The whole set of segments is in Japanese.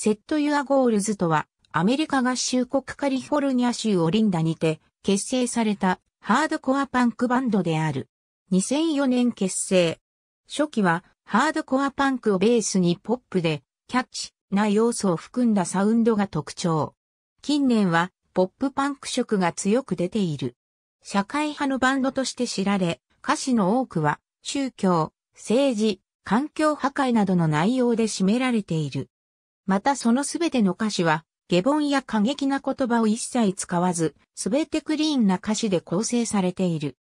セットユアゴールズとは、アメリカ合衆国カリフォルニア州オリンダにて結成されたハードコアパンクバンドである。2004年結成。初期はハードコアパンクをベースにポップでキャッチな要素を含んだサウンドが特徴。近年はポップパンク色が強く出ている。社会派のバンドとして知られ、歌詞の多くは宗教、政治、環境破壊などの内容で占められている。またそのすべての歌詞は、下凡や過激な言葉を一切使わず、すべてクリーンな歌詞で構成されている。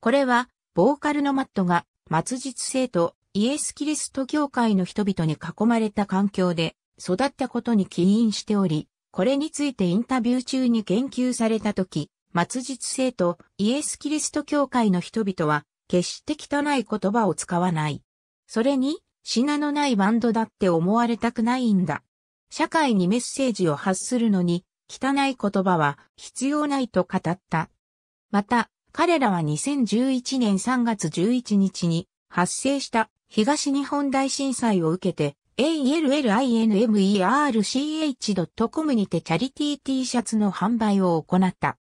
これは、ボーカルのマットが、末日生とイエス・キリスト教会の人々に囲まれた環境で育ったことに起因しており、これについてインタビュー中に言及されたとき、末日生とイエス・キリスト教会の人々は、決して汚い言葉を使わない。それに、品のないバンドだって思われたくないんだ。社会にメッセージを発するのに、汚い言葉は必要ないと語った。また、彼らは2011年3月11日に発生した東日本大震災を受けて、allinmerch.com にてチャリティー T シャツの販売を行った。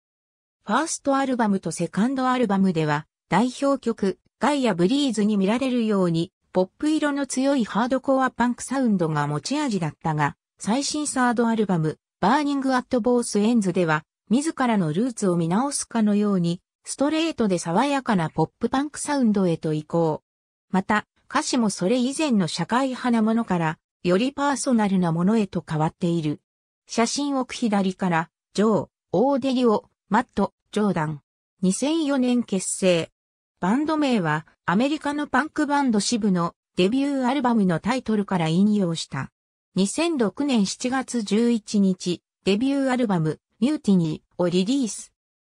ファーストアルバムとセカンドアルバムでは、代表曲、ガイアブリーズに見られるように、ポップ色の強いハードコアパンクサウンドが持ち味だったが、最新サードアルバム、バーニング・アット・ボース・エンズでは、自らのルーツを見直すかのように、ストレートで爽やかなポップパンクサウンドへと移行。また、歌詞もそれ以前の社会派なものから、よりパーソナルなものへと変わっている。写真奥左から、ジョー、オーデリオ、マット、ジョーダン。2004年結成。バンド名はアメリカのパンクバンド支部のデビューアルバムのタイトルから引用した。2006年7月11日、デビューアルバムミューティニーをリリース。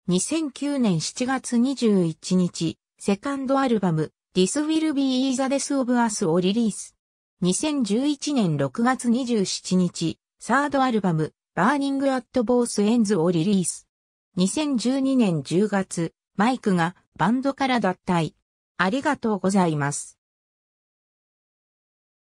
2009年7月21日、セカンドアルバム This Will Be the Death of Us をリリース。2011年6月27日、サードアルバム、バーニング・アット・ボース・エンズをリリース。2012年10月、マイクがバンドから脱退。ありがとうございます。